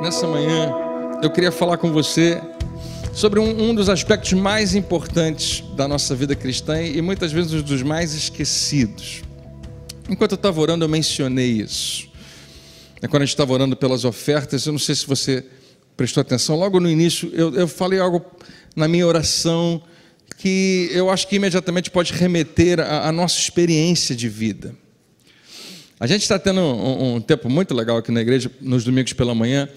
nessa manhã, eu queria falar com você sobre um, um, dos aspectos mais importantes da nossa vida cristã e muitas vezes um dos mais esquecidos. Enquanto eu estava orando, eu mencionei isso. É quando a gente estava orando pelas ofertas, eu não sei se você prestou atenção, logo no início eu, eu falei algo na minha oração que eu acho que imediatamente pode remeter à nossa experiência de vida. A gente está tendo um, um, tempo muito legal aqui na igreja, nos domingos pela manhã.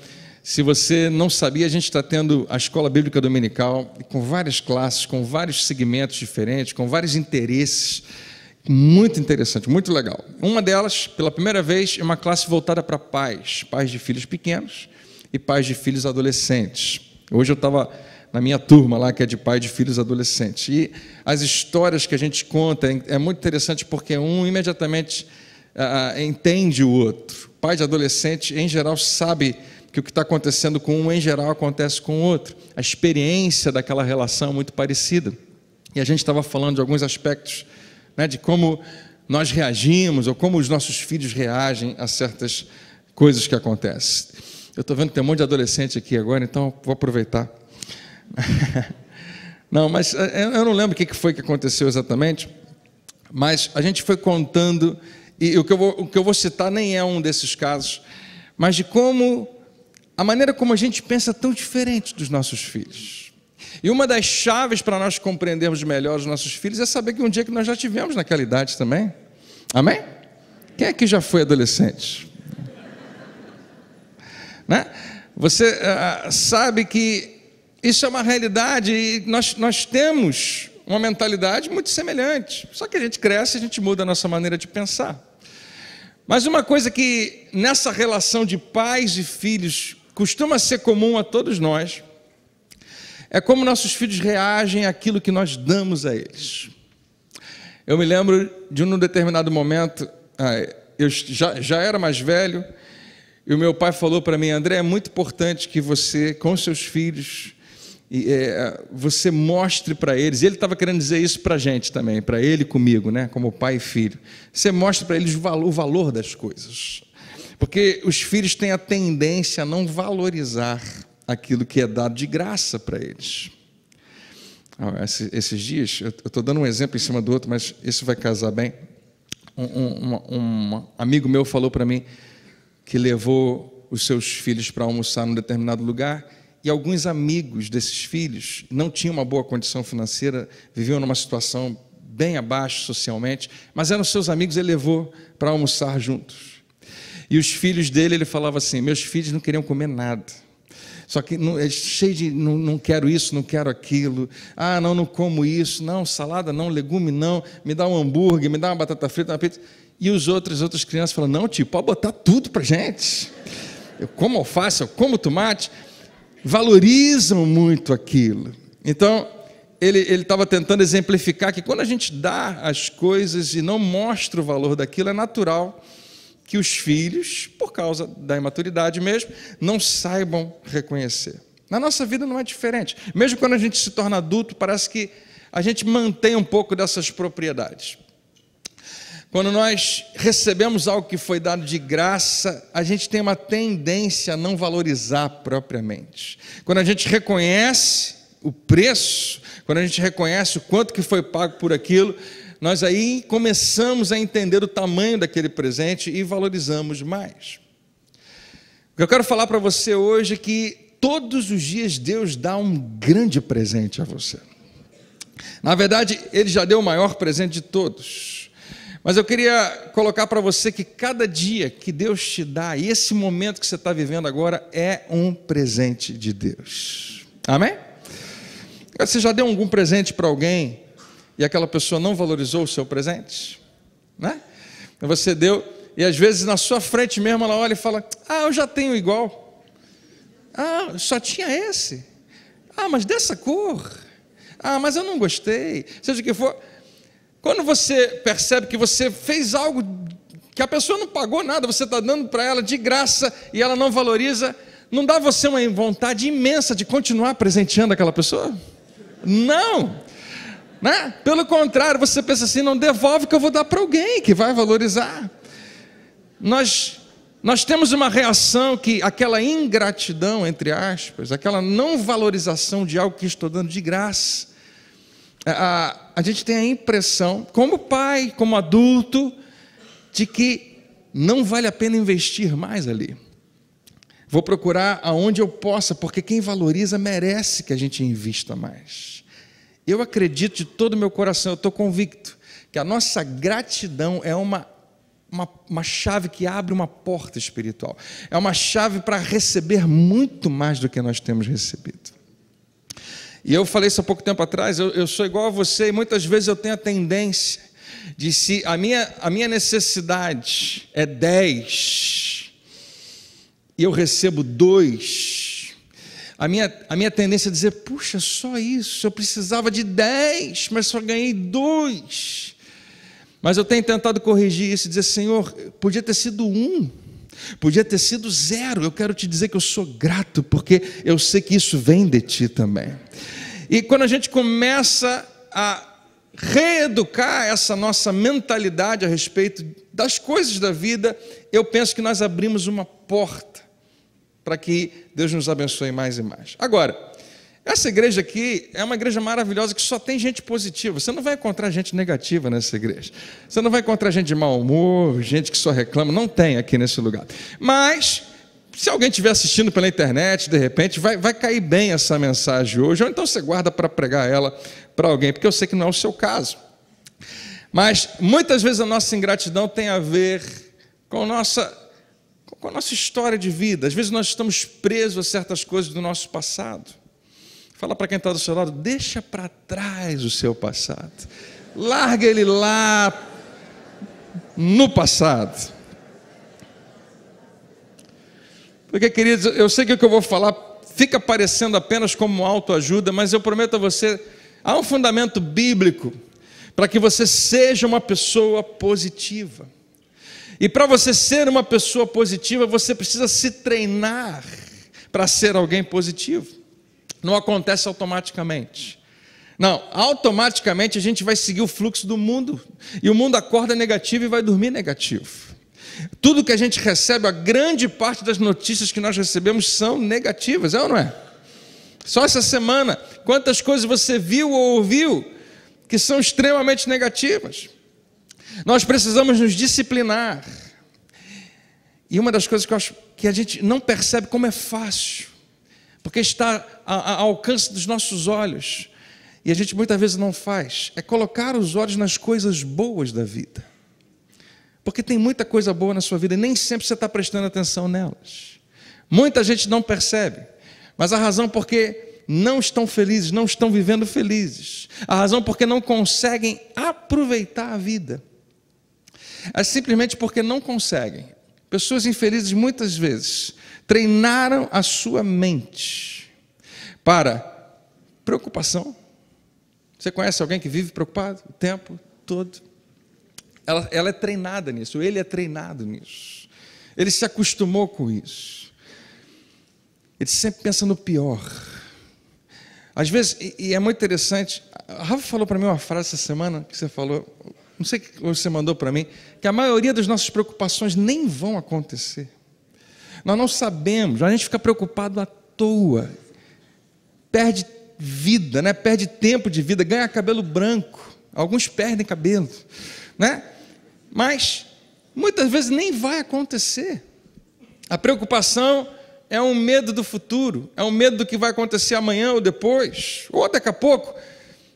Se você não sabia, a gente está tendo a escola bíblica dominical, com várias classes, com vários segmentos diferentes, com vários interesses. Muito interessante, muito legal. Uma delas, pela primeira vez, é uma classe voltada para pais, pais de filhos pequenos e pais de filhos adolescentes. Hoje eu estava na minha turma lá, que é de pai de filhos adolescentes. E as histórias que a gente conta é, é muito interessante porque um imediatamente entende o outro. Pai de adolescente, em geral, sabe que o que está acontecendo com um, em geral, acontece com o outro. A experiência daquela relação é muito parecida. E a gente estava falando de alguns aspectos né, de como nós reagimos ou como os nossos filhos reagem a certas coisas que acontecem. Eu estou vendo que tem um monte de adolescente aqui agora, então vou aproveitar. não, mas eh, eu não lembro o que foi que aconteceu exatamente, mas a gente foi contando e o que, eu vou, o que eu vou citar nem é um desses casos, mas de como a maneira como a gente pensa é tão diferente dos nossos filhos. E uma das chaves para nós compreendermos melhor os nossos filhos é saber que um dia que nós já tivemos naquela idade também. Amém? Quem é que já foi adolescente? né? Você uh, sabe que isso é uma realidade e nós, nós temos uma mentalidade muito semelhante. Só que a gente cresce e a gente muda a nossa maneira de pensar. Mas uma coisa que nessa relação de pais e filhos costuma ser comum a todos nós é como nossos filhos reagem àquilo que nós damos a eles. Eu me lembro de um determinado momento, ah, eu já, já era mais velho, e o meu pai falou para mim: André, é muito importante que você, com seus filhos, e, é, você mostre para eles, ele estava querendo dizer isso para a gente também, para ele comigo, né, como pai e filho. Você mostre para eles o valor, o valor das coisas. Porque os filhos têm a tendência a não valorizar aquilo que é dado de graça para eles. Ah, esses dias, eu estou dando um exemplo em cima do outro, mas isso vai casar bem. Um, um, um amigo meu falou para mim que levou os seus filhos para almoçar num determinado lugar e alguns amigos desses filhos não tinham uma boa condição financeira, viviam numa situação bem abaixo socialmente, mas eram seus amigos, ele levou para almoçar juntos. E os filhos dele, ele falava assim: meus filhos não queriam comer nada. Só que não, é cheio de não, não quero isso, não quero aquilo. Ah, não, não como isso. Não, salada não, legume não. Me dá um hambúrguer, me dá uma batata frita, uma pizza. E os outros, outras crianças falam: "Não, tio, pode botar tudo pra gente. Eu como alface, eu como tomate" valorizam muito aquilo. Então, ele estava tentando exemplificar que quando a gente dá as coisas e não mostra o valor daquilo, é natural que os filhos, por causa da imaturidade mesmo, não saibam reconhecer. Na nossa vida não é diferente. Mesmo quando a gente se torna adulto, parece que a gente mantém um pouco dessas propriedades. Quando nós recebemos algo que foi dado de graça, a gente tem uma tendência a não valorizar propriamente. Quando a gente reconhece o preço, quando a gente reconhece o quanto que foi pago por aquilo, nós aí começamos a entender o tamanho daquele presente e valorizamos mais. O que eu quero falar para você hoje é que todos os dias Deus dá um grande presente a você. Na verdade, ele já deu o maior presente de todos. Mas eu queria colocar para você que cada dia que Deus te dá, e esse momento que você está vivendo agora, é um presente de Deus. Amém? Você já deu algum presente para alguém e aquela pessoa não valorizou o seu presente? Né? Você deu, e às vezes na sua frente mesmo ela olha e fala: Ah, eu já tenho igual. Ah, só tinha esse. Ah, mas dessa cor. Ah, mas eu não gostei. Seja o que for quando você percebe que você fez algo que a pessoa não pagou nada, você está dando para ela de graça e ela não valoriza, não dá você uma vontade imensa de continuar presenteando aquela pessoa? Não! Né? Pelo contrário, você pensa assim: não devolve que eu vou dar para alguém que vai valorizar. Nós, nós temos uma reação que aquela ingratidão, entre aspas, aquela não valorização de algo que estou dando de graça, a, a gente tem a impressão, como pai, como adulto, de que não vale a pena investir mais ali. Vou procurar aonde eu possa, porque quem valoriza merece que a gente invista mais. Eu acredito de todo o meu coração, eu estou convicto, que a nossa gratidão é uma, uma, uma chave que abre uma porta espiritual. É uma chave para receber muito mais do que nós temos recebido. E eu falei isso há pouco tempo atrás, eu, eu sou igual a você e muitas vezes eu tenho a tendência de se a minha, a minha necessidade é 10 e eu recebo 2, a minha, a minha tendência é dizer, puxa, só isso, eu precisava de 10, mas só ganhei 2. Mas eu tenho tentado corrigir isso e dizer, Senhor, podia ter sido um. Podia ter sido zero. Eu quero te dizer que eu sou grato, porque eu sei que isso vem de ti também. E quando a gente começa a reeducar essa nossa mentalidade a respeito das coisas da vida, eu penso que nós abrimos uma porta para que Deus nos abençoe mais e mais. Agora, essa igreja aqui é uma igreja maravilhosa que só tem gente positiva. Você não vai encontrar gente negativa nessa igreja. Você não vai encontrar gente de mau humor, gente que só reclama. Não tem aqui nesse lugar. Mas, se alguém estiver assistindo pela internet, de repente, vai, vai cair bem essa mensagem hoje. Ou então você guarda para pregar ela para alguém, porque eu sei que não é o seu caso. Mas, muitas vezes, a nossa ingratidão tem a ver com a nossa. Com a nossa história de vida, às vezes nós estamos presos a certas coisas do nosso passado. Fala para quem está do seu lado, deixa para trás o seu passado. Larga ele lá no passado. Porque, queridos, eu sei que o que eu vou falar fica parecendo apenas como autoajuda, mas eu prometo a você, há um fundamento bíblico para que você seja uma pessoa positiva. E para você ser uma pessoa positiva, você precisa se treinar para ser alguém positivo. Não acontece automaticamente. Não, automaticamente a gente vai seguir o fluxo do mundo. E o mundo acorda negativo e vai dormir negativo. Tudo que a gente recebe, a grande parte das notícias que nós recebemos são negativas, é ou não é? Só essa semana, quantas coisas você viu ou ouviu que são extremamente negativas? Nós precisamos nos disciplinar. E uma das coisas que eu acho que a gente não percebe como é fácil, porque está ao alcance dos nossos olhos, e a gente muitas vezes não faz, é colocar os olhos nas coisas boas da vida. Porque tem muita coisa boa na sua vida e nem sempre você está prestando atenção nelas. Muita gente não percebe, mas a razão porque não estão felizes, não estão vivendo felizes, a razão porque não conseguem aproveitar a vida é simplesmente porque não conseguem. Pessoas infelizes muitas vezes treinaram a sua mente para preocupação. Você conhece alguém que vive preocupado o tempo todo? Ela, ela é treinada nisso, ele é treinado nisso. Ele se acostumou com isso. Ele sempre pensa no pior. Às vezes, e, e é muito interessante, a Rafa falou para mim uma frase essa semana que você falou, não sei o que você mandou para mim, que a maioria das nossas preocupações nem vão acontecer. Nós não sabemos, a gente fica preocupado à toa perde vida, né? perde tempo de vida, ganha cabelo branco. Alguns perdem cabelo, né? Mas muitas vezes nem vai acontecer. A preocupação é um medo do futuro, é um medo do que vai acontecer amanhã ou depois, ou daqui a pouco.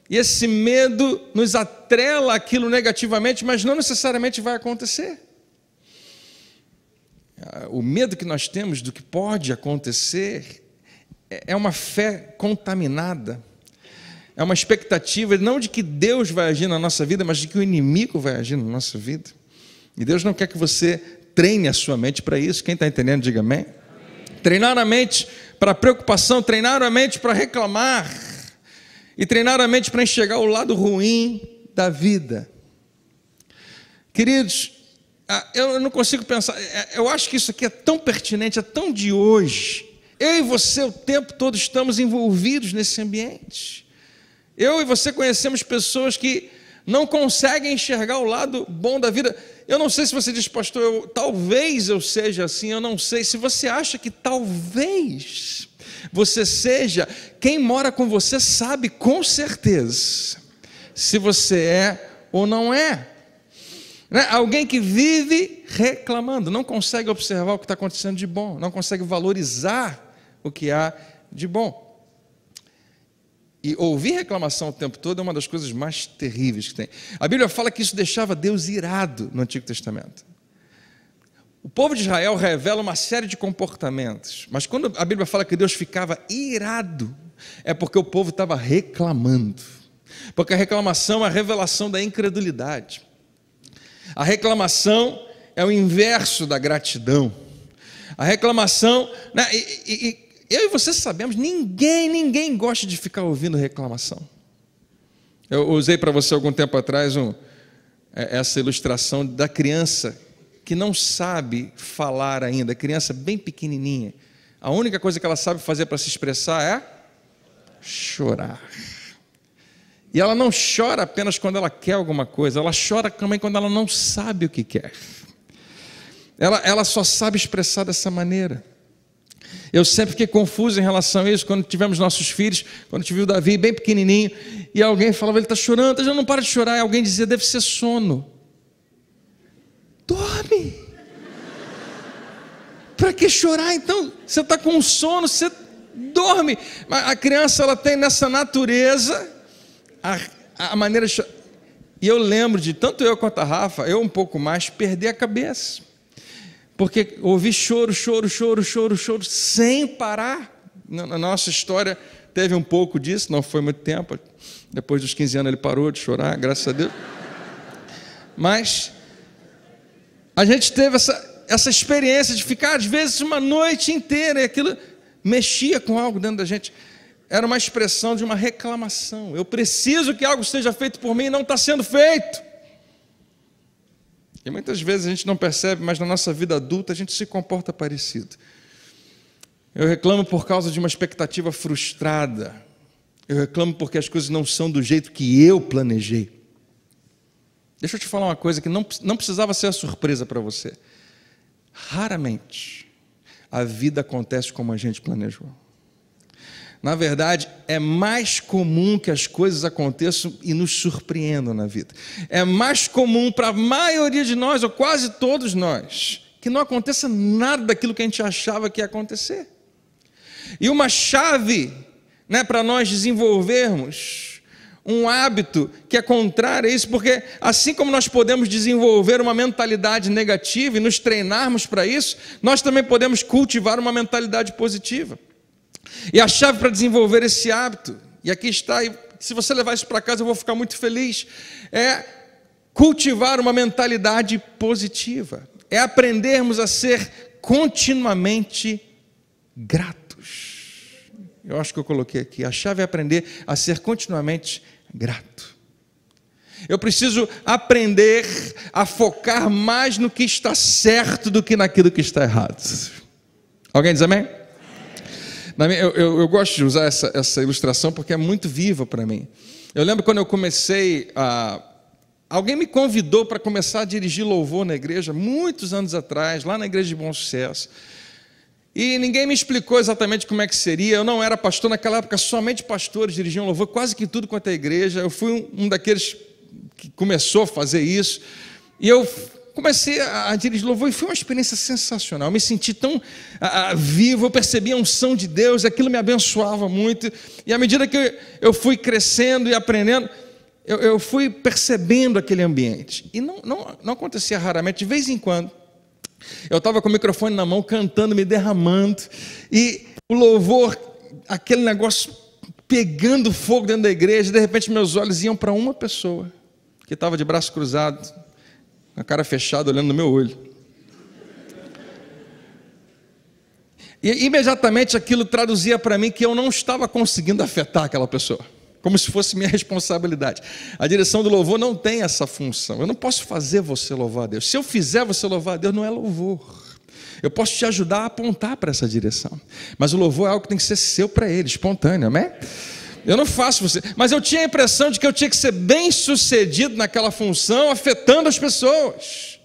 E esse medo nos atrela aquilo negativamente, mas não necessariamente vai acontecer. O medo que nós temos do que pode acontecer é, é uma fé contaminada, é uma expectativa não de que Deus vai agir na nossa vida, mas de que o inimigo vai agir na nossa vida. E Deus não quer que você treine a sua mente para isso. Quem está entendendo, diga amém. amém. Treinar a mente para preocupação, treinar a mente para reclamar, e treinar a mente para enxergar o lado ruim da vida. Queridos, ah, eu não consigo pensar, é, é, eu acho que isso aqui é tão pertinente, é tão de hoje, eu e você, o tempo todo, estamos envolvidos nesse ambiente. Eu e você conhecemos pessoas que não conseguem enxergar o lado bom da vida. Eu não sei se você diz, pastor, eu, talvez eu seja assim, eu não sei. Se você acha que talvez você seja, quem mora com você sabe com certeza se você é ou não é. Né? Alguém que vive reclamando, não consegue observar o que está acontecendo de bom, não consegue valorizar o que há de bom. E ouvir reclamação o tempo todo é uma das coisas mais terríveis que tem. A Bíblia fala que isso deixava Deus irado no Antigo Testamento. O povo de Israel revela uma série de comportamentos, mas quando a Bíblia fala que Deus ficava irado, é porque o povo estava reclamando. Porque a reclamação é a revelação da incredulidade. A reclamação é o inverso da gratidão. A reclamação. Né, e, e, eu e você sabemos, ninguém, ninguém gosta de ficar ouvindo reclamação. Eu usei para você algum tempo atrás um, é, essa ilustração da criança que não sabe falar ainda, criança bem pequenininha. A única coisa que ela sabe fazer para se expressar é chorar. E ela não chora apenas quando ela quer alguma coisa, ela chora também quando ela não sabe o que quer. Ela, ela só sabe expressar dessa maneira. Eu sempre fiquei confuso em relação a isso quando tivemos nossos filhos, quando tive o Davi bem pequenininho, e alguém falava, ele está chorando, ele não para de chorar, e alguém dizia, deve ser sono. Dorme! Para que chorar então? Você está com sono, você dorme. Mas A criança ela tem nessa natureza a, a maneira. E eu lembro de tanto eu quanto a Rafa, eu um pouco mais, perder a cabeça porque ouvi choro, choro, choro, choro, choro, sem parar. Na nossa história teve um pouco disso, não foi muito tempo. Depois dos 15 anos ele parou de chorar, graças a Deus. Mas a gente teve essa, essa experiência de ficar, às vezes, uma noite inteira, e aquilo mexia com algo dentro da gente. Era uma expressão de uma reclamação. Eu preciso que algo seja feito por mim e não está sendo feito. E muitas vezes a gente não percebe, mas na nossa vida adulta a gente se comporta parecido. Eu reclamo por causa de uma expectativa frustrada. Eu reclamo porque as coisas não são do jeito que eu planejei. Deixa eu te falar uma coisa que não, não precisava ser a surpresa para você. Raramente a vida acontece como a gente planejou. Na verdade, é mais comum que as coisas aconteçam e nos surpreendam na vida. É mais comum para a maioria de nós, ou quase todos nós, que não aconteça nada daquilo que a gente achava que ia acontecer. E uma chave né, para nós desenvolvermos um hábito que é contrário a isso, porque assim como nós podemos desenvolver uma mentalidade negativa e nos treinarmos para isso, nós também podemos cultivar uma mentalidade positiva. E a chave para desenvolver esse hábito, e aqui está, e se você levar isso para casa eu vou ficar muito feliz, é cultivar uma mentalidade positiva, é aprendermos a ser continuamente gratos. Eu acho que eu coloquei aqui, a chave é aprender a ser continuamente grato. Eu preciso aprender a focar mais no que está certo do que naquilo que está errado. Alguém diz amém? Minha, eu, eu, eu, gosto de usar essa, essa ilustração porque é muito viva para mim. Eu lembro quando eu comecei a. Alguém me convidou para começar a dirigir louvor na igreja, muitos anos atrás, lá na igreja de Bom Sucesso. E ninguém me explicou exatamente como é que seria. Eu não era pastor naquela época, somente pastores dirigiam louvor, quase que tudo quanto é igreja. Eu fui um, um daqueles que começou a fazer isso. E eu comecei a, a dirigir louvor e foi uma experiência sensacional. Eu me senti tão a, a, vivo, eu percebi a unção de Deus, aquilo me abençoava muito. E à medida que eu, eu fui crescendo e aprendendo, eu, eu, fui percebendo aquele ambiente. E não, não, não acontecia raramente, de vez em quando. Eu estava com o microfone na mão, cantando, me derramando, e o louvor, aquele negócio pegando fogo dentro da igreja, de repente meus olhos iam para uma pessoa que estava de braço cruzado, com a cara fechada, olhando no meu olho. E imediatamente aquilo traduzia para mim que eu não estava conseguindo afetar aquela pessoa, como se fosse minha responsabilidade. A direção do louvor não tem essa função. Eu não posso fazer você louvar a Deus. Se eu fizer você louvar a Deus, não é louvor. Eu posso te ajudar a apontar para essa direção. Mas o louvor é algo que tem que ser seu para ele, espontâneo, amém? Eu não faço você. Mas eu tinha a impressão de que eu tinha que ser bem sucedido naquela função, afetando as pessoas.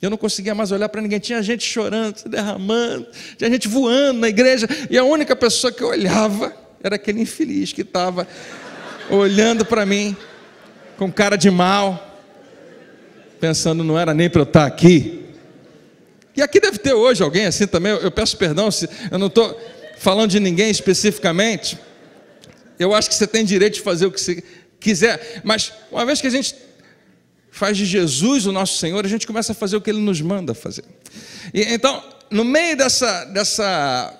Eu não conseguia mais olhar para ninguém. Tinha gente chorando, se derramando, tinha gente voando na igreja. E a única pessoa que eu olhava era aquele infeliz que estava olhando para mim com cara de mal, pensando, não era nem para eu estar tá aqui. E aqui deve ter hoje alguém assim também. Eu peço perdão se eu não estou falando de ninguém especificamente, eu acho que você tem direito de fazer o que você quiser, mas uma vez que a gente faz de Jesus o nosso Senhor, a gente começa a fazer o que ele nos manda fazer. E, então, no meio dessa, dessa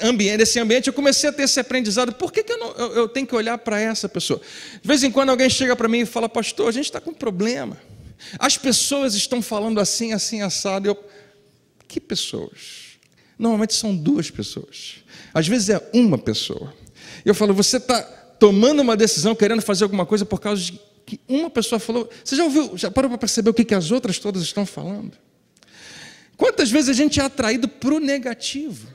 ambiente, desse ambiente, eu comecei a ter esse aprendizado. Por que, que eu, não, eu, eu tenho que olhar para essa pessoa? De vez em quando alguém chega para mim e fala, pastor, a gente está com um problema. As pessoas estão falando assim, assim, assado. Eu, que pessoas? Normalmente são duas pessoas. Às vezes é uma pessoa. Eu falo, você está tomando uma decisão, querendo fazer alguma coisa por causa de que uma pessoa falou. Você já ouviu, já parou para perceber o que, que as outras todas estão falando? Quantas vezes a gente é atraído para o negativo?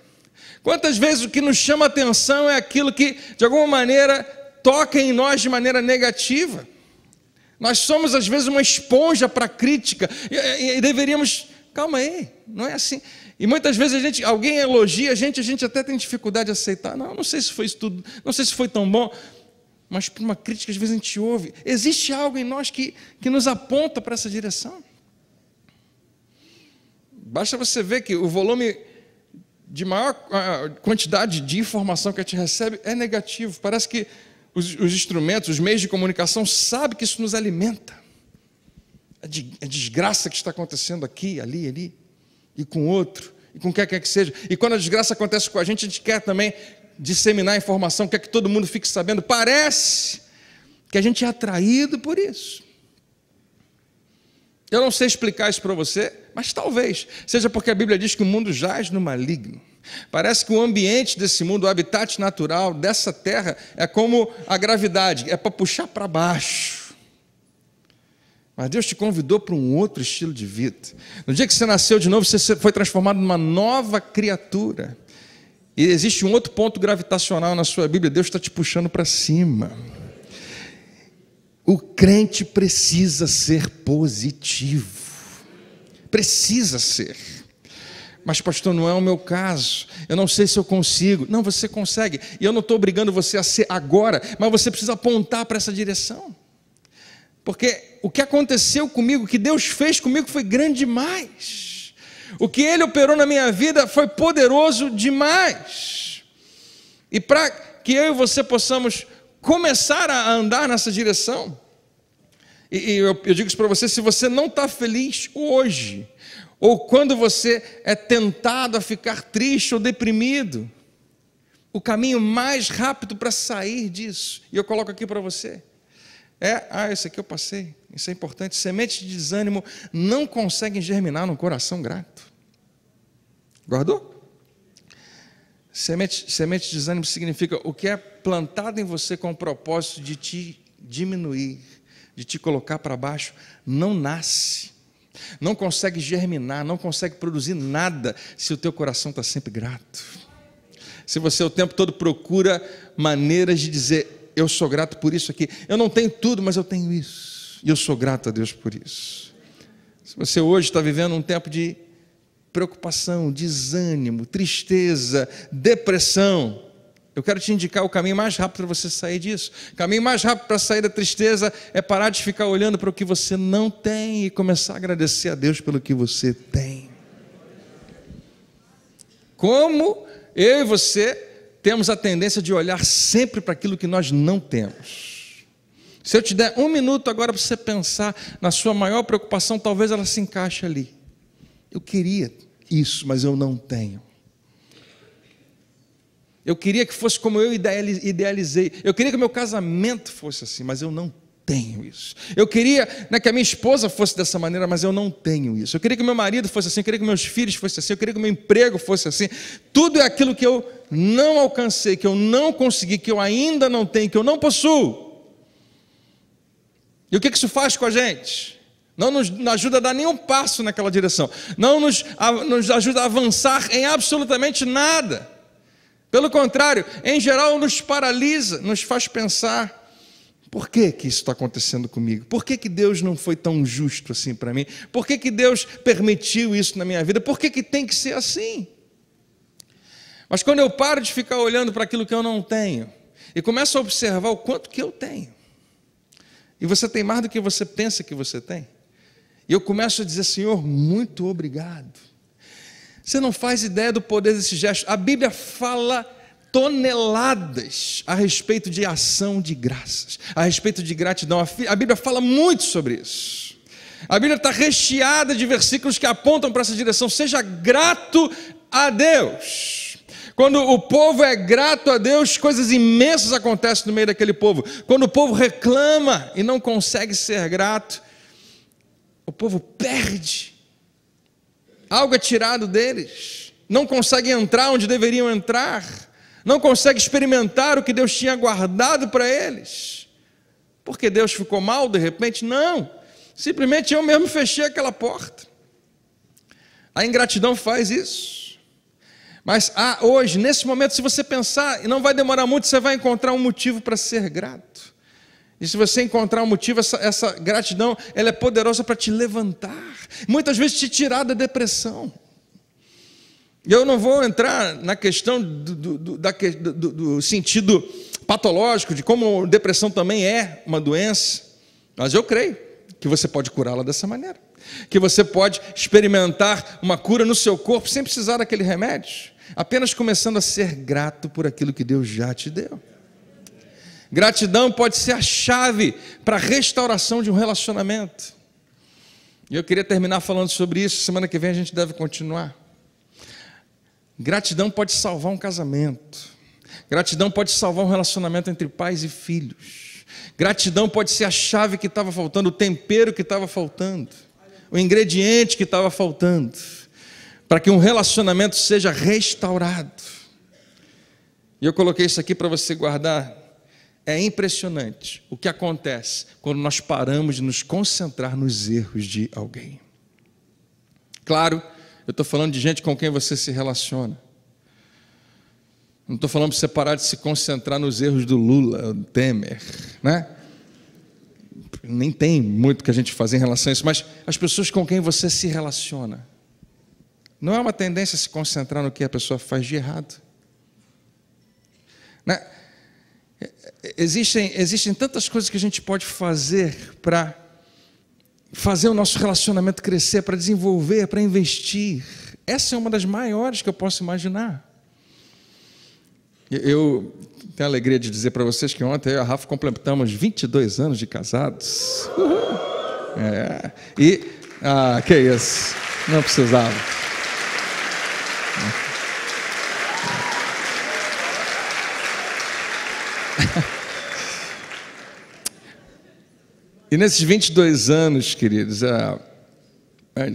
Quantas vezes o que nos chama atenção é aquilo que, de alguma maneira, toca em nós de maneira negativa? Nós somos, às vezes, uma esponja para crítica e, e, e deveríamos. Calma aí, não é assim. E muitas vezes a gente, alguém elogia a gente, a gente até tem dificuldade de aceitar. Não, não sei se foi isso tudo, não sei se foi tão bom. Mas por uma crítica, às vezes a gente ouve. Existe algo em nós que, que nos aponta para essa direção. Basta você ver que o volume de maior quantidade de informação que a gente recebe é negativo. Parece que os, os instrumentos, os meios de comunicação sabem que isso nos alimenta. A, de, a desgraça que está acontecendo aqui, ali, ali e com outro, e com quem quer é é que seja. E quando a desgraça acontece com a gente, a gente quer também disseminar a informação, quer que todo mundo fique sabendo. Parece que a gente é atraído por isso. Eu não sei explicar isso para você, mas talvez seja porque a Bíblia diz que o mundo jaz no maligno. Parece que o ambiente desse mundo, o habitat natural dessa terra, é como a gravidade é para puxar para baixo. Mas Deus te convidou para um outro estilo de vida. No dia que você nasceu de novo, você foi transformado numa nova criatura. E existe um outro ponto gravitacional na sua Bíblia: Deus está te puxando para cima. O crente precisa ser positivo. Precisa ser. Mas, pastor, não é o meu caso. Eu não sei se eu consigo. Não, você consegue. E eu não estou obrigando você a ser agora, mas você precisa apontar para essa direção. Porque o que aconteceu comigo, o que Deus fez comigo foi grande demais. O que Ele operou na minha vida foi poderoso demais. E para que eu e você possamos começar a andar nessa direção, e, eu, eu digo isso para você: se você não está feliz hoje, ou quando você é tentado a ficar triste ou deprimido, o caminho mais rápido para sair disso, e eu coloco aqui para você, é, ah, esse aqui eu passei. Isso é importante. Sementes de desânimo não conseguem germinar num coração grato. Guardou? Semente, semente de desânimo significa o que é plantado em você com o propósito de te diminuir, de te colocar para baixo, não nasce, não consegue germinar, não consegue produzir nada se o teu coração está sempre grato. Se você o tempo todo procura maneiras de dizer eu sou grato por isso aqui. Eu não tenho tudo, mas eu tenho isso. E eu sou grato a Deus por isso. Se você hoje está vivendo um tempo de preocupação, desânimo, tristeza, depressão, eu quero te indicar o caminho mais rápido para você sair disso. O caminho mais rápido para sair da tristeza é parar de ficar olhando para o que você não tem e começar a agradecer a Deus pelo que você tem. Como eu e você temos a tendência de olhar sempre para aquilo que nós não temos. Se eu te der um minuto agora para você pensar na sua maior preocupação, talvez ela se encaixe ali. Eu queria isso, mas eu não tenho. Eu queria que fosse como eu idealizei. Eu queria que meu casamento fosse assim, mas eu não tenho isso. Eu queria né, que a minha esposa fosse dessa maneira, mas eu não tenho isso. Eu queria que meu marido fosse assim, eu queria que meus filhos fossem assim, eu queria que meu emprego fosse assim. Tudo é aquilo que eu não alcancei, que eu não consegui, que eu ainda não tenho, que eu não possuo. E o que isso faz com a gente? Não nos ajuda a dar nenhum passo naquela direção. Não nos, a, nos ajuda a avançar em absolutamente nada. Pelo contrário, em geral, nos paralisa, nos faz pensar por que, que isso está acontecendo comigo? Por que, que Deus não foi tão justo assim para mim? Por que, que Deus permitiu isso na minha vida? Por que, que tem que ser assim? Mas quando eu paro de ficar olhando para aquilo que eu não tenho e começo a observar o quanto que eu tenho, e você tem mais do que você pensa que você tem, e eu começo a dizer: Senhor, muito obrigado. Você não faz ideia do poder desse gesto. A Bíblia fala toneladas a respeito de ação de graças, a respeito de gratidão. A Bíblia fala muito sobre isso. A Bíblia está recheada de versículos que apontam para essa direção. Seja grato a Deus. Quando o povo é grato a Deus, coisas imensas acontecem no meio daquele povo. Quando o povo reclama e não consegue ser grato, o povo perde. Algo é tirado deles. Não consegue entrar onde deveriam entrar não consegue experimentar o que Deus tinha guardado para eles. Porque Deus ficou mal de repente? Não. Simplesmente eu mesmo fechei aquela porta. A ingratidão faz isso. Mas ah, hoje, nesse momento, se você pensar, e não vai demorar muito, você vai encontrar um motivo para ser grato. E se você encontrar um motivo, essa, essa gratidão ela é poderosa para te levantar. Muitas vezes te tirar da depressão. Eu não vou entrar na questão do, do, do, do, sentido patológico, de como depressão também é uma doença, mas eu creio que você pode curá-la dessa maneira, que você pode experimentar uma cura no seu corpo sem precisar daquele remédio, apenas começando a ser grato por aquilo que Deus já te deu. Gratidão pode ser a chave para a restauração de um relacionamento. E eu queria terminar falando sobre isso, semana que vem a gente deve continuar. Gratidão pode salvar um casamento. Gratidão pode salvar um relacionamento entre pais e filhos. Gratidão pode ser a chave que estava faltando, o tempero que estava faltando, o ingrediente que estava faltando, para que um relacionamento seja restaurado. E eu coloquei isso aqui para você guardar. É impressionante o que acontece quando nós paramos de nos concentrar nos erros de alguém. Claro eu estou falando de gente com quem você se relaciona. Não estou falando para você parar de se concentrar nos erros do Lula, do Temer, né? Nem tem muito que a gente fazer em relação a isso, mas as pessoas com quem você se relaciona. Não é uma tendência se concentrar no que a pessoa faz de errado. Né? É, é, existem, existem tantas coisas que a gente pode fazer para fazer o nosso relacionamento crescer, para desenvolver, para investir. Essa é uma das maiores que eu posso imaginar. Eu tenho a alegria de dizer para vocês que ontem eu e a Rafa completamos 22 anos de casados. Uhul. É. E, ah, que isso, não precisava. E nesses 22 anos, queridos,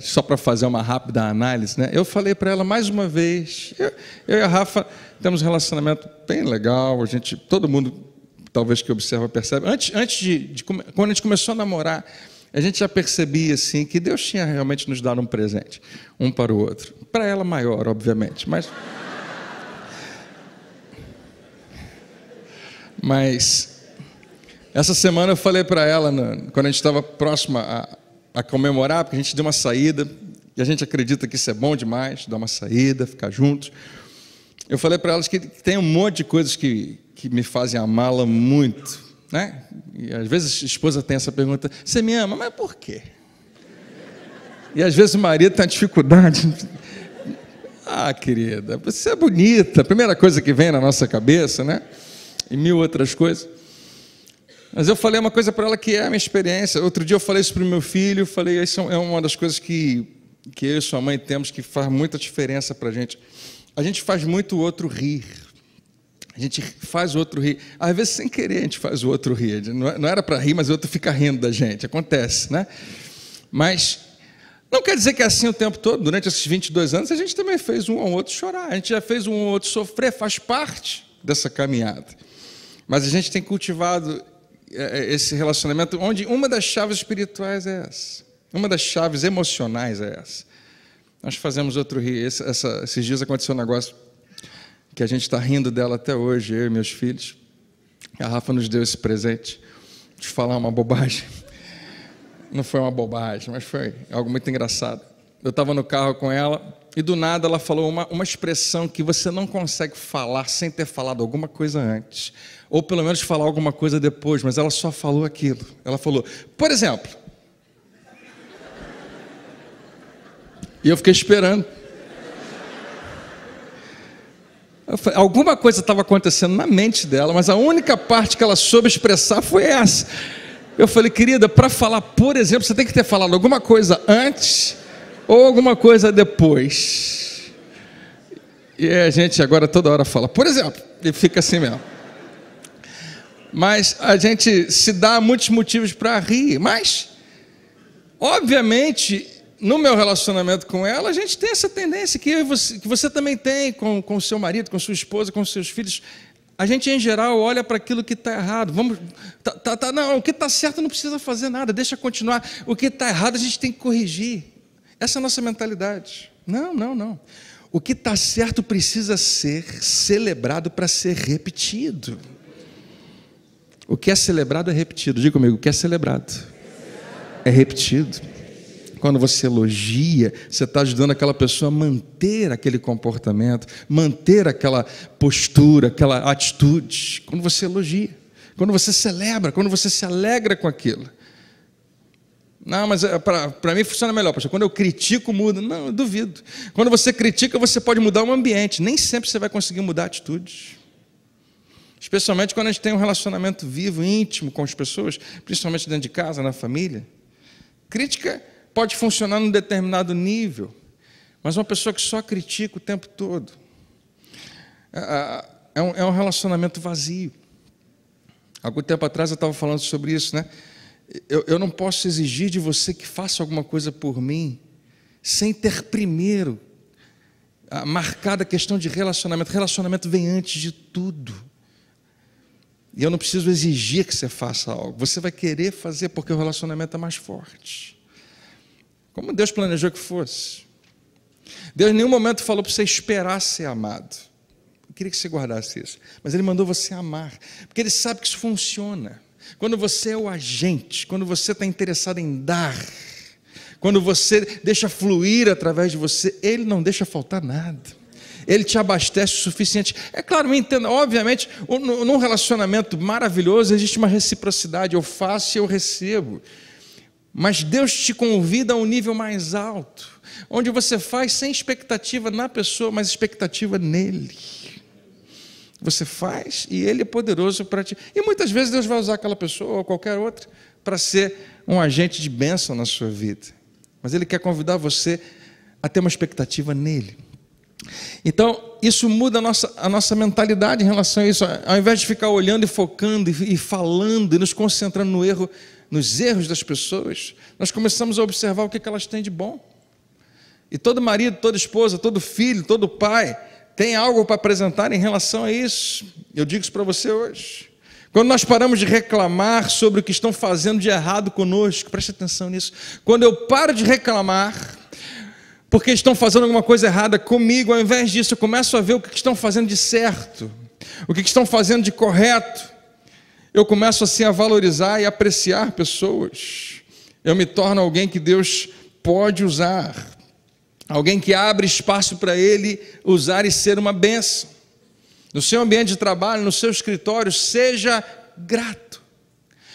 só para fazer uma rápida análise, né? eu falei para ela mais uma vez, eu, eu, e a Rafa temos um relacionamento bem legal, a gente, todo mundo talvez que observa percebe. Antes, antes de, de quando a gente começou a namorar, a gente já percebia assim que Deus tinha realmente nos dado um presente, um para o outro. Para ela maior, obviamente, mas mas essa semana eu falei para ela, né, quando a gente estava próximo a, a, comemorar, porque a gente deu uma saída, e a gente acredita que isso é bom demais, dar uma saída, ficar juntos. Eu falei para elas que tem um monte de coisas que, que me fazem amá-la muito. Né? E às vezes a esposa tem essa pergunta: Você me ama, mas por quê? E às vezes o marido tem dificuldade. Ah, querida, você é bonita. primeira coisa que vem na nossa cabeça, né? E mil outras coisas. Mas eu falei uma coisa para ela que é a minha experiência. Outro dia eu falei isso para o meu filho, falei, isso é uma das coisas que, que eu e sua mãe temos que faz muita diferença para a gente. A gente faz muito o outro rir. A gente faz o outro rir. Às vezes, sem querer, a gente faz o outro rir. Não é, era para rir, mas o outro fica rindo da gente. Acontece, né? Mas não quer dizer que é assim o tempo todo. Durante esses 22 anos, a gente também fez um ou outro chorar. A gente já fez um ou outro sofrer. Faz parte dessa caminhada. Mas a gente tem cultivado é, é, esse relacionamento, onde uma das chaves espirituais é essa, uma das chaves emocionais é essa. Nós fazemos outro rir. Esse, essa, esses dias aconteceu um negócio que a gente está rindo dela até hoje, eu e meus filhos. A Rafa nos deu esse presente de falar uma bobagem. Não foi uma bobagem, mas foi algo muito engraçado eu estava no carro com ela, e do nada ela falou uma, uma expressão que você não consegue falar sem ter falado alguma coisa antes, ou pelo menos falar alguma coisa depois, mas ela só falou aquilo. Ela falou, por exemplo. E eu fiquei esperando. Falei, alguma coisa estava acontecendo na mente dela, mas a única parte que ela soube expressar foi essa. Eu falei, querida, para falar, por exemplo, você tem que ter falado alguma coisa antes ou alguma coisa depois. E a gente agora toda hora fala, por exemplo, e fica assim mesmo. Mas a gente se dá muitos motivos para rir, mas, obviamente, no meu relacionamento com ela, a gente tem essa tendência que, você, que você também tem com o seu marido, com sua esposa, com seus filhos. A gente, em geral, olha para aquilo que está errado. Vamos, tá, tá, tá, não, o que está certo não precisa fazer nada, deixa continuar. O que está errado a gente tem que corrigir. Essa é a nossa mentalidade. Não, não, não. O que está certo precisa ser celebrado para ser repetido. O que é celebrado é repetido. Diga comigo, o que é celebrado é repetido. Quando você elogia, você está ajudando aquela pessoa a manter aquele comportamento, manter aquela postura, aquela atitude. Quando você elogia, quando você celebra, quando você se alegra com aquilo. Não, mas eh, para mim funciona melhor, pastor. Quando eu critico, muda. Não, eu duvido. Quando você critica, você pode mudar o ambiente. Nem sempre você vai conseguir mudar atitudes. Especialmente quando a gente tem um relacionamento vivo, íntimo com as pessoas, principalmente dentro de casa, na família. Crítica pode funcionar num determinado nível, mas uma pessoa que só critica o tempo todo é, é um relacionamento vazio. Algum tempo atrás eu estava falando sobre isso, né? eu, eu não posso exigir de você que faça alguma coisa por mim sem ter primeiro ah, marcada a questão de relacionamento. Relacionamento vem antes de tudo. E eu não preciso exigir que você faça algo. Você vai querer fazer porque o relacionamento é mais forte. Como Deus planejou que fosse. Deus em nenhum momento falou para você esperar ser amado. Eu queria que você guardasse isso. Mas Ele mandou você amar. Porque Ele sabe que isso funciona quando você é o agente, quando você está interessado em dar, quando você deixa fluir através de você, Ele não deixa faltar nada. Ele te abastece o suficiente. É claro, me entenda, obviamente, num relacionamento maravilhoso existe uma reciprocidade, eu faço e eu recebo. Mas Deus te convida a um nível mais alto, onde você faz sem expectativa na pessoa, mas expectativa nele. Você faz e ele é poderoso para ti. E muitas vezes Deus vai usar aquela pessoa ou qualquer outra para ser um agente de bênção na sua vida. Mas ele quer convidar você a ter uma expectativa nele. Então, isso muda a nossa, a nossa mentalidade em relação a isso. Ao invés de ficar olhando e focando e falando e nos concentrando no erro, nos erros das pessoas, nós começamos a observar o que elas têm de bom. E todo marido, toda esposa, todo filho, todo pai tem algo para apresentar em relação a isso. Eu digo isso para você hoje. Quando nós paramos de reclamar sobre o que estão fazendo de errado conosco, preste atenção nisso. Quando eu paro de reclamar, porque estão fazendo alguma coisa errada comigo, ao invés disso, eu começo a ver o que estão fazendo de certo, o que estão fazendo de correto. Eu começo assim a valorizar e apreciar pessoas. Eu me torno alguém que Deus pode usar. Alguém que abre espaço para ele usar e ser uma benção. No seu ambiente de trabalho, no seu escritório, seja grato.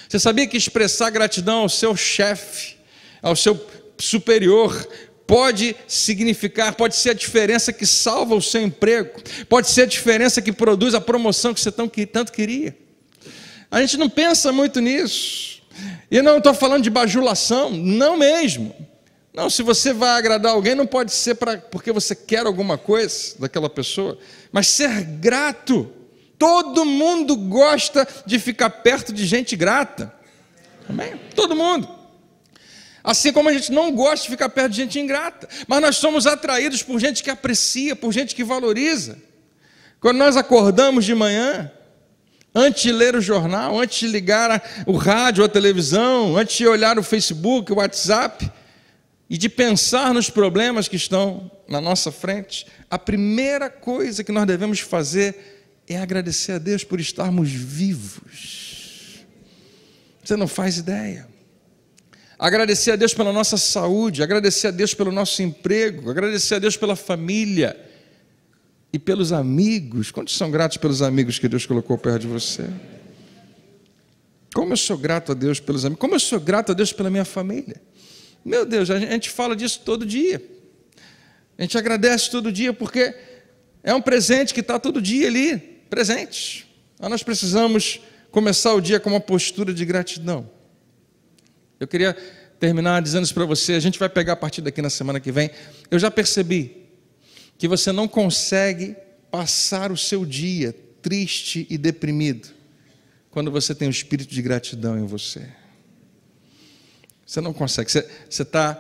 Você sabia que expressar gratidão ao seu chefe, ao seu superior, pode significar, pode ser a diferença que salva o seu emprego, pode ser a diferença que produz a promoção que você tão, que, tanto queria. A gente não pensa muito nisso. E não estou falando de bajulação, não mesmo. Não, se você vai agradar alguém, não pode ser para porque você quer alguma coisa daquela pessoa, mas ser grato. Todo mundo gosta de ficar perto de gente grata. Amém? Todo mundo. Assim como a gente não gosta de ficar perto de gente ingrata, mas nós somos atraídos por gente que aprecia, por gente que valoriza. Quando nós acordamos de manhã, antes de ler o jornal, antes de ligar o rádio, a televisão, antes de olhar o Facebook, o WhatsApp, e de pensar nos problemas que estão na nossa frente, a primeira coisa que nós devemos fazer é agradecer a Deus por estarmos vivos. Você não faz ideia. Agradecer a Deus pela nossa saúde, agradecer a Deus pelo nosso emprego, agradecer a Deus pela família e pelos amigos. Quantos são gratos pelos amigos que Deus colocou perto de você? Como eu sou grato a Deus pelos amigos, como eu sou grato a Deus pela minha família. Meu Deus, a gente fala disso todo dia. A gente agradece todo dia porque é um presente que está todo dia ali, presente. Então nós precisamos começar o dia com uma postura de gratidão. Eu queria terminar dizendo isso para você. A gente vai pegar a partir daqui na semana que vem. Eu já percebi que você não consegue passar o seu dia triste e deprimido quando você tem um espírito de gratidão em você. Você não consegue. Você, você tá,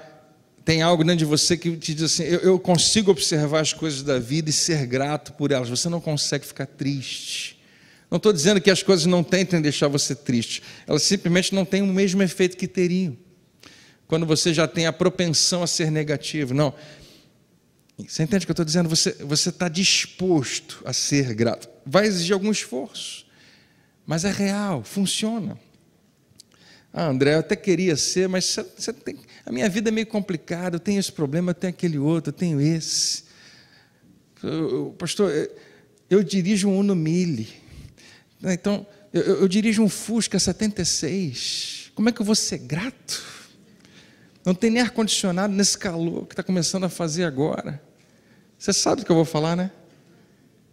tem algo dentro de você que te diz assim: eu, eu consigo observar as coisas da vida e ser grato por elas. Você não consegue ficar triste. Não estou dizendo que as coisas não tentem deixar você triste. Elas simplesmente não têm o mesmo efeito que teriam. Quando você já tem a propensão a ser negativo. Não. Você entende o que eu estou dizendo? Você está disposto a ser grato. Vai exigir algum esforço. Mas é real, funciona. Ah, André, eu até queria ser, mas você, você tem, a minha vida é meio complicada, eu tenho esse problema, eu tenho aquele outro, eu tenho esse. Eu, pastor, eu, é, eu, dirijo um Uno Mille. Né, então, eu, eu, dirijo um Fusca 76. Como é que eu vou ser grato? Não tem nem ar-condicionado nesse calor que está começando a fazer agora. Você sabe do que eu vou falar, né?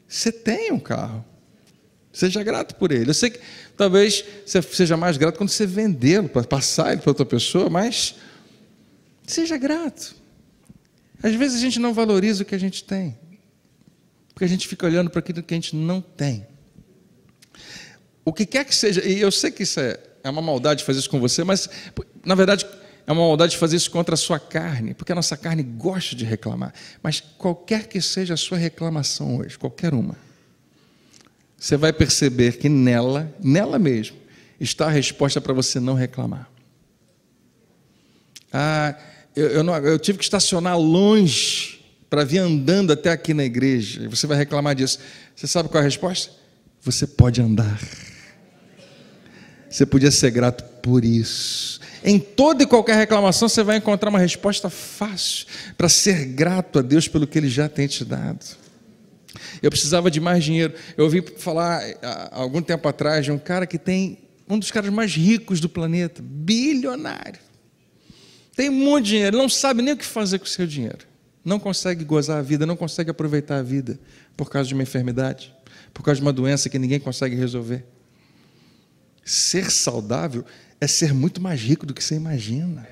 Você tem um carro. Seja grato por ele. Eu sei que Talvez você seja mais grato quando você vendê-lo, para passar ele para outra pessoa, mas seja grato. Às vezes a gente não valoriza o que a gente tem, porque a gente fica olhando para aquilo que a gente não tem. O que quer que seja, e eu sei que isso é, é uma maldade fazer isso com você, mas na verdade é uma maldade fazer isso contra a sua carne, porque a nossa carne gosta de reclamar. Mas qualquer que seja a sua reclamação hoje, qualquer uma, você vai perceber que nela, nela mesmo, está a resposta para você não reclamar. Ah, eu, eu, não, eu tive que estacionar longe para vir andando até aqui na igreja. você vai reclamar disso. Você sabe qual é a resposta? Você pode andar. Você podia ser grato por isso. Em toda e qualquer reclamação, você vai encontrar uma resposta fácil para ser grato a Deus pelo que Ele já tem te dado eu precisava de mais dinheiro. Eu ouvi falar há algum tempo atrás de um cara que tem um dos caras mais ricos do planeta, bilionário. Tem um monte de dinheiro, não sabe nem o que fazer com o seu dinheiro. Não consegue gozar a vida, não consegue aproveitar a vida por causa de uma enfermidade, por causa de uma doença que ninguém consegue resolver. Ser saudável é ser muito mais rico do que você imagina.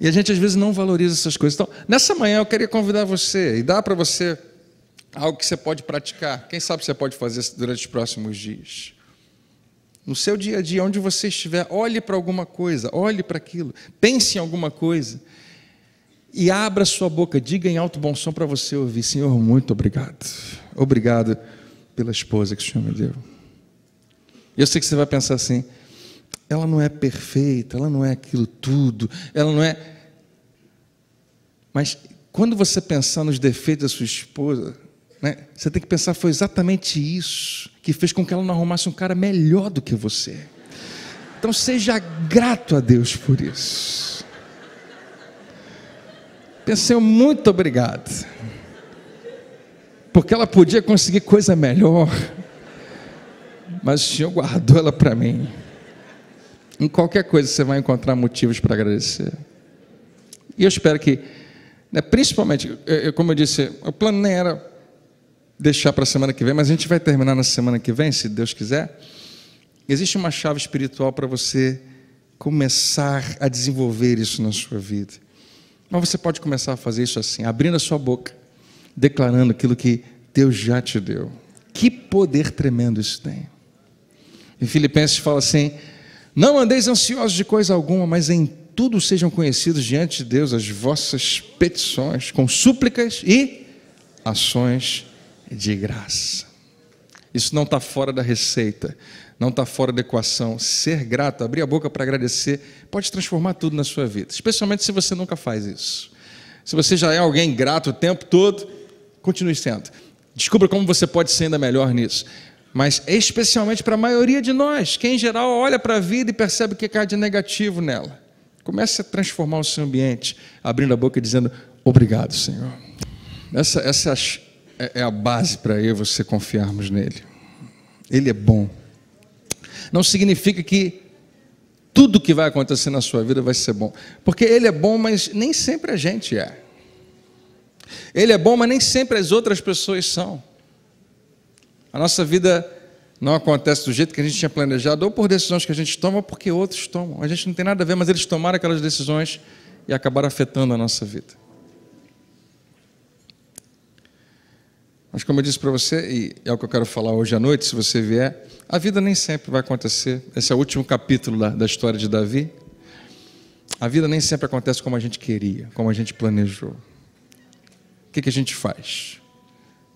E a gente às vezes não valoriza essas coisas. Então, nessa manhã eu queria convidar você, e dá para você algo que você pode praticar. Quem sabe você pode fazer isso durante os próximos dias. No seu dia a dia, onde você estiver, olhe para alguma coisa, olhe para aquilo, pense em alguma coisa e abra sua boca, diga em alto bom som para você ouvir: Senhor, muito obrigado. Obrigado pela esposa que o Senhor me deu. Eu sei que você vai pensar assim: ela não é perfeita, ela não é aquilo tudo, ela não é. Mas quando você pensar nos defeitos da sua esposa, né? Você tem que pensar, foi exatamente isso que fez com que ela não arrumasse um cara melhor do que você. Então seja grato a Deus por isso. Pensei, muito obrigado. Porque ela podia conseguir coisa melhor, mas o Senhor guardou ela para mim. Em qualquer coisa você vai encontrar motivos para agradecer. E eu espero que, né, principalmente, como eu disse, o plano nem era deixar para a semana que vem, mas a gente vai terminar na semana que vem, se Deus quiser. Existe uma chave espiritual para você começar a desenvolver isso na sua vida. Mas você pode começar a fazer isso assim, abrindo a sua boca, declarando aquilo que Deus já te deu. Que poder tremendo isso tem. Em Filipenses fala assim: Não andeis ansiosos de coisa alguma, mas em tudo sejam conhecidos diante de Deus as vossas petições, com súplicas e ações de graça. Isso não está fora da receita, não está fora da equação. Ser grato, abrir a boca para agradecer, pode transformar tudo na sua vida, especialmente se você nunca faz isso. Se você já é alguém grato o tempo todo, continue sendo. Descubra como você pode ser ainda melhor nisso. Mas é especialmente para a maioria de nós, que em geral olha para a vida e percebe o que há de negativo nela. Comece a transformar o seu ambiente, abrindo a boca e dizendo: Obrigado, Senhor. Essa, essa é é, é a base para eu e você confiarmos nele. Ele é bom. Não significa que tudo que vai acontecer na sua vida vai ser bom. Porque ele é bom, mas nem sempre a gente é. Ele é bom, mas nem sempre as outras pessoas são. A nossa vida não acontece do jeito que a gente tinha planejado, ou por decisões que a gente toma, ou porque outros tomam. A gente não tem nada a ver, mas eles tomaram aquelas decisões e acabaram afetando a nossa vida. Mas, como eu disse para você, e é o que eu quero falar hoje à noite, se você vier, a vida nem sempre vai acontecer. Esse é o último capítulo da, da história de Davi. A vida nem sempre acontece como a gente queria, como a gente planejou. O que, que a gente faz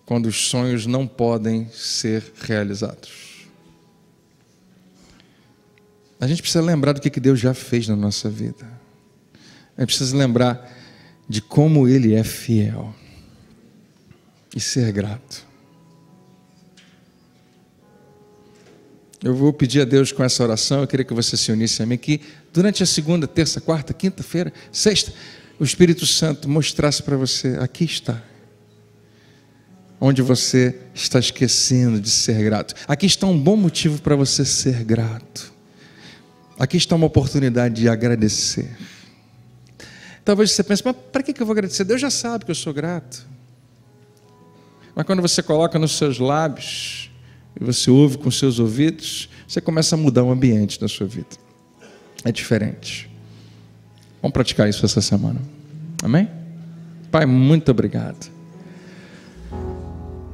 quando os sonhos não podem ser realizados? A gente precisa lembrar do que, que Deus já fez na nossa vida. A gente precisa lembrar de como Ele é fiel e ser grato. Eu vou pedir a Deus com essa oração, eu queria que você se unisse a mim, que durante a segunda, terça, quarta, quinta-feira, sexta, o Espírito Santo mostrasse para você: aqui está, onde você está esquecendo de ser grato. Aqui está um bom motivo para você ser grato. Aqui está uma oportunidade de agradecer. Talvez você pense, mas para que eu vou agradecer? Deus já sabe que eu sou grato. Mas quando você coloca nos seus lábios e você ouve com seus ouvidos, você começa a mudar o ambiente da sua vida. É diferente. Vamos praticar isso essa semana. Amém? Pai, muito obrigado.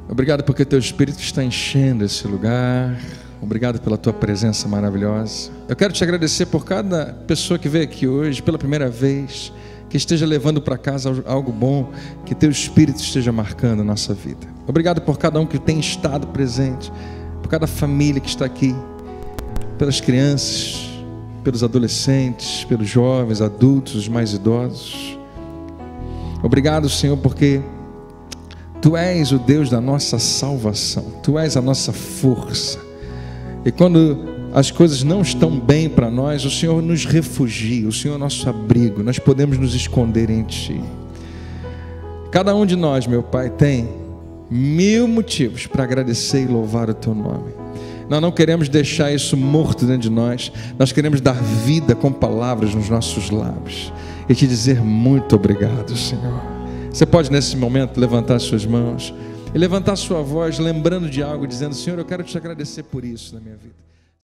Obrigado porque teu espírito está enchendo esse lugar. Obrigado pela tua presença maravilhosa. Eu quero te agradecer por cada pessoa que veio aqui hoje pela primeira vez que esteja levando para casa algo bom, que teu espírito esteja marcando a nossa vida. Obrigado por cada um que tem estado presente, por cada família que está aqui, pelas crianças, pelos adolescentes, pelos jovens, adultos, os mais idosos. Obrigado, Senhor, porque tu és o Deus da nossa salvação, tu és a nossa força. E quando as coisas não estão bem para nós, o Senhor nos refugia, o Senhor é nosso abrigo, nós podemos nos esconder em Ti. Cada um de nós, meu Pai, tem mil motivos para agradecer e louvar o Teu nome. Nós não queremos deixar isso morto dentro de nós, nós queremos dar vida com palavras nos nossos lábios e te dizer muito obrigado, Senhor. Você pode nesse momento levantar suas mãos e levantar sua voz, lembrando de algo, dizendo: Senhor, eu quero te agradecer por isso na minha vida.